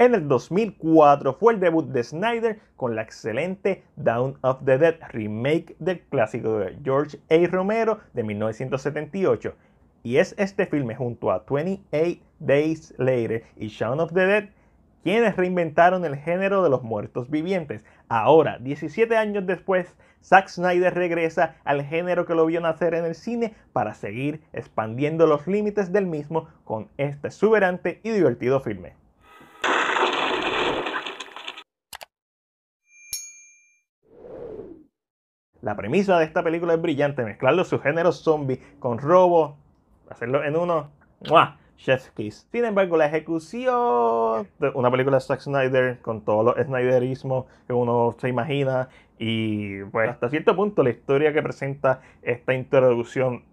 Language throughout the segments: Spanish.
En el 2004 fue el debut de Snyder con la excelente Down of the Dead, remake del clásico de George A. Romero de 1978. Y es este filme junto a 28 Days Later y Shaun of the Dead quienes reinventaron el género de los muertos vivientes. Ahora, 17 años después, Zack Snyder regresa al género que lo vio nacer en el cine para seguir expandiendo los límites del mismo con este exuberante y divertido filme. La premisa de esta película es brillante, mezclar los subgéneros zombie con robo, hacerlo en uno, ¡mua! Chef's Kiss. Sin embargo, la ejecución de una película de Zack Snyder con todo los Snyderismos que uno se imagina y pues hasta cierto punto la historia que presenta esta introducción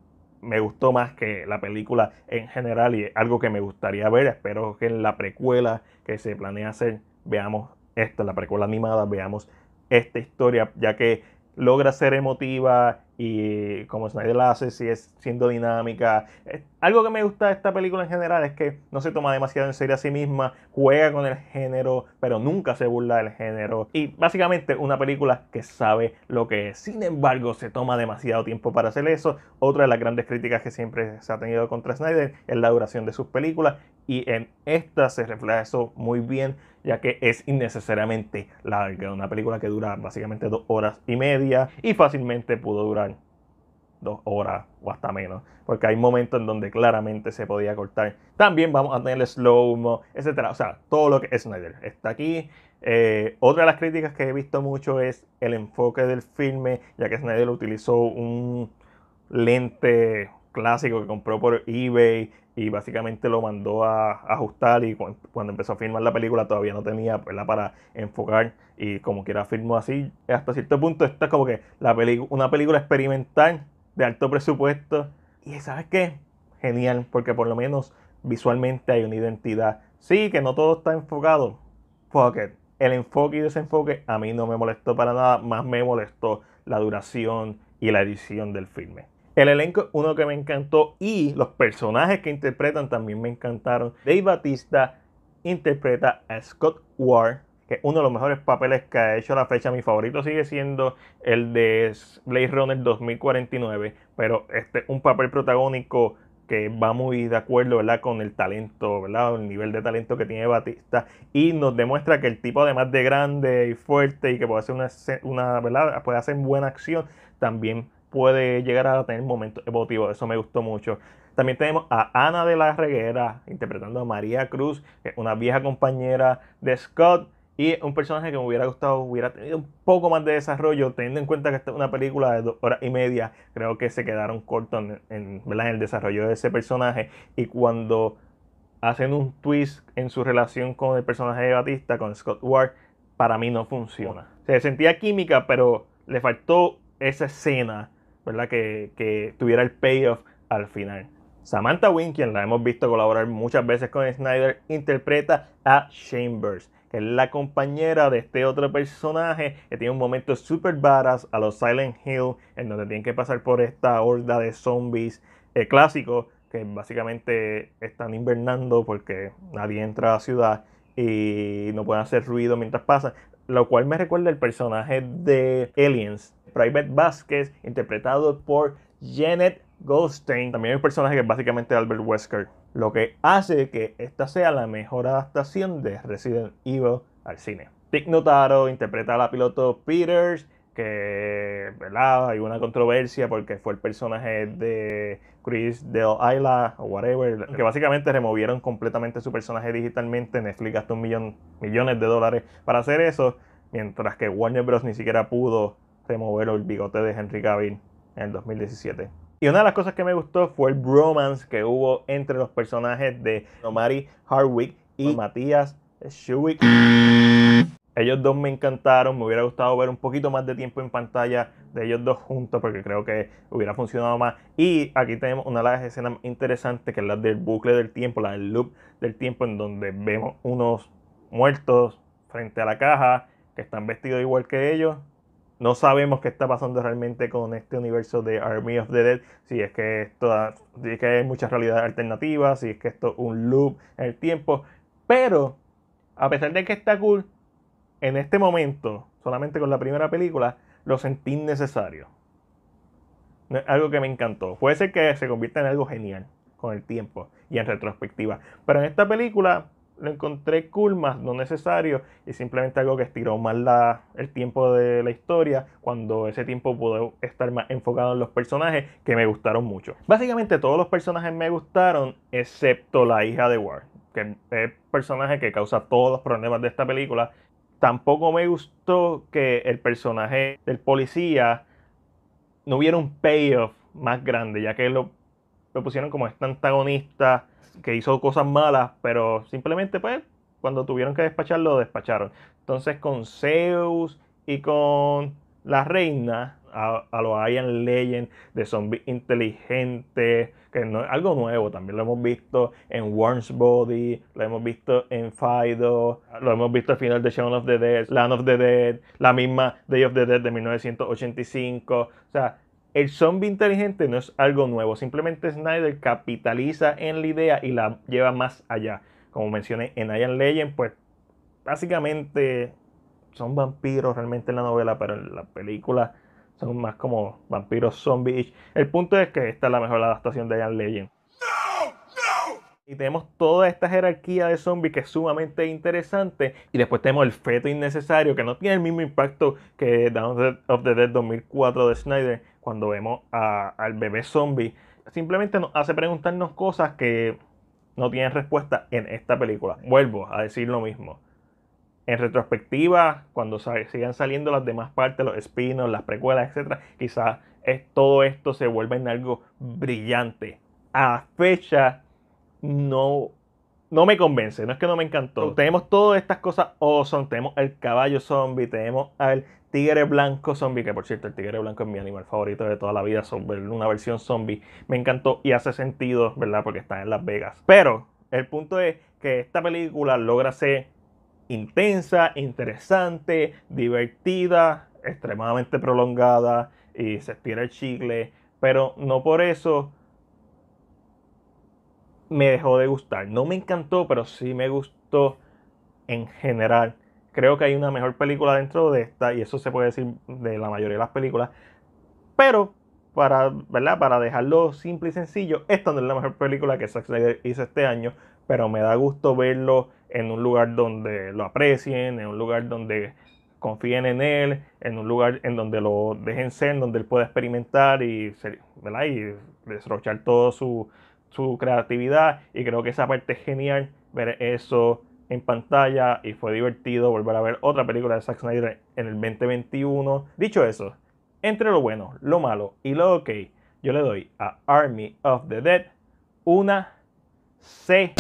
me gustó más que la película en general y es algo que me gustaría ver. Espero que en la precuela que se planea hacer veamos esto, la precuela animada veamos esta historia ya que logra ser emotiva y como Snyder la hace, si es siendo dinámica. Eh, algo que me gusta de esta película en general es que no se toma demasiado en serio a sí misma, juega con el género, pero nunca se burla del género. Y básicamente una película que sabe lo que es. Sin embargo, se toma demasiado tiempo para hacer eso. Otra de las grandes críticas que siempre se ha tenido contra Snyder es la duración de sus películas. Y en esta se refleja eso muy bien, ya que es innecesariamente larga. Una película que dura básicamente dos horas y media y fácilmente pudo durar dos horas o hasta menos, porque hay momentos en donde claramente se podía cortar. También vamos a tener slow-mo, etcétera. O sea, todo lo que es Snyder está aquí. Eh, otra de las críticas que he visto mucho es el enfoque del filme, ya que Snyder utilizó un lente clásico que compró por eBay y básicamente lo mandó a ajustar y cuando empezó a filmar la película todavía no tenía la para enfocar y como quiera filmó así hasta cierto punto está como que la una película experimental de alto presupuesto. Y sabes qué? Genial, porque por lo menos visualmente hay una identidad. Sí, que no todo está enfocado. Fuck El enfoque y desenfoque a mí no me molestó para nada, más me molestó la duración y la edición del filme. El elenco uno que me encantó y los personajes que interpretan también me encantaron. Dave Batista interpreta a Scott Ward, que uno de los mejores papeles que ha hecho a la fecha. Mi favorito sigue siendo el de Blade Runner 2049, pero este un papel protagónico que va muy de acuerdo ¿verdad? con el talento, ¿verdad? el nivel de talento que tiene Batista y nos demuestra que el tipo además de grande y fuerte y que puede hacer una, ¿verdad? puede hacer buena acción, también puede llegar a tener momentos emotivos, eso me gustó mucho. También tenemos a Ana de la Reguera interpretando a María Cruz, una vieja compañera de Scott, y un personaje que me hubiera gustado, hubiera tenido un poco más de desarrollo, teniendo en cuenta que esta es una película de dos horas y media, creo que se quedaron cortos en, el desarrollo de ese personaje. Y cuando hacen un twist en su relación con el personaje de Batista, con Scott Ward, para mí no funciona. Se sentía química, pero le faltó esa escena, ¿verdad? Que, que tuviera el payoff al final. Samantha Wynn, quien la hemos visto colaborar muchas veces con Snyder, interpreta a Chambers que es la compañera de este otro personaje, que tiene un momento super badass a los Silent Hill, en donde tienen que pasar por esta horda de zombies eh, clásicos, que básicamente están invernando porque nadie entra a la ciudad y no pueden hacer ruido mientras pasan. Lo cual me recuerda el personaje de Aliens, Private Vasquez, interpretado por Janet Goldstein también es personaje que es básicamente Albert Wesker, lo que hace que esta sea la mejor adaptación de Resident Evil al cine. Dick Notaro interpreta a la piloto Peters, que ¿verdad? hay una controversia porque fue el personaje de Chris Del Isla o whatever, que básicamente removieron completamente su personaje digitalmente, Netflix gastó un millón, millones de dólares para hacer eso, mientras que Warner Bros. ni siquiera pudo remover el bigote de Henry Cavill en el 2017. Y una de las cosas que me gustó fue el bromance que hubo entre los personajes de Omari Hardwick y Matías Schuwick. Ellos dos me encantaron, me hubiera gustado ver un poquito más de tiempo en pantalla de ellos dos juntos porque creo que hubiera funcionado más. Y aquí tenemos una de las escenas interesantes que es la del bucle del tiempo, la del loop del tiempo en donde vemos unos muertos frente a la caja que están vestidos igual que ellos no sabemos qué está pasando realmente con este universo de Army of the Dead, si es que, esto, que hay muchas realidades alternativas, si es que esto es un loop en el tiempo. Pero, a pesar de que está cool, en este momento, solamente con la primera película, lo sentí necesario. Algo que me encantó. Puede ser que se convierta en algo genial con el tiempo y en retrospectiva. Pero en esta película lo encontré cool, más no necesario, y simplemente algo que estiró más la, el tiempo de la historia, cuando ese tiempo pudo estar más enfocado en los personajes que me gustaron mucho. Básicamente todos los personajes me gustaron, excepto la hija de Ward, que es el personaje que causa todos los problemas de esta película. Tampoco me gustó que el personaje del policía no hubiera un payoff más grande, ya que lo lo pusieron como esta antagonista que hizo cosas malas, pero simplemente pues cuando tuvieron que despacharlo, lo despacharon. Entonces con Zeus y con la reina, a, los Ian Legend, de zombies inteligentes, que no, es algo nuevo, también lo hemos visto en Worm's Body, lo hemos visto en Fido, lo hemos visto al final de Shaun of the Dead, Land of the Dead, la misma Day of the Dead de 1985, o sea, el zombie inteligente no es algo nuevo, simplemente Snyder capitaliza en la idea y la lleva más allá. Como mencioné en Iron Legend, pues básicamente son vampiros realmente en la novela, pero en la película son más como vampiros zombies. El punto es que esta es la mejor adaptación de Iron Legend. Y tenemos toda esta jerarquía de zombies que es sumamente interesante. Y después tenemos el feto innecesario que no tiene el mismo impacto que Down of the Dead 2004 de Snyder cuando vemos al bebé zombie, simplemente nos hace preguntarnos cosas que no tienen respuesta en esta película. Vuelvo a decir lo mismo. En retrospectiva, cuando sigan saliendo las demás partes, los spin-offs, las precuelas, etc., quizás todo esto se vuelva en algo brillante. A fecha no no me convence, no es que no me encantó. Tenemos todas estas cosas awesome, tenemos el caballo zombie, tenemos al tigre blanco zombie, que por cierto, el tigre blanco es mi animal favorito de toda la vida, una versión zombie, me encantó y hace sentido, ¿verdad? Porque está en Las Vegas. Pero el punto es que esta película logra ser intensa, interesante, divertida, extremadamente prolongada y se estira el chicle, pero no por eso me dejó de gustar. No me encantó, pero sí me gustó en general. Creo que hay una mejor película dentro de esta, y eso se puede decir de la mayoría de las películas. Pero, para, ¿verdad? para dejarlo simple y sencillo, esta no es la mejor película que se hizo este año, pero me da gusto verlo en un lugar donde lo aprecien, en un lugar donde confíen en él, en un lugar en donde lo dejen ser, en donde él pueda experimentar y, ¿verdad? y desrochar todo su, su creatividad y creo que esa parte es genial ver eso en pantalla y fue divertido volver a ver otra película de Zack Snyder en el 2021. Dicho eso, entre lo bueno, lo malo y lo ok, yo le doy a Army of the Dead una C.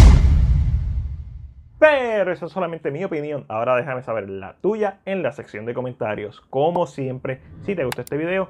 Pero eso es solamente mi opinión. Ahora déjame saber la tuya en la sección de comentarios. Como siempre, si te gustó este video,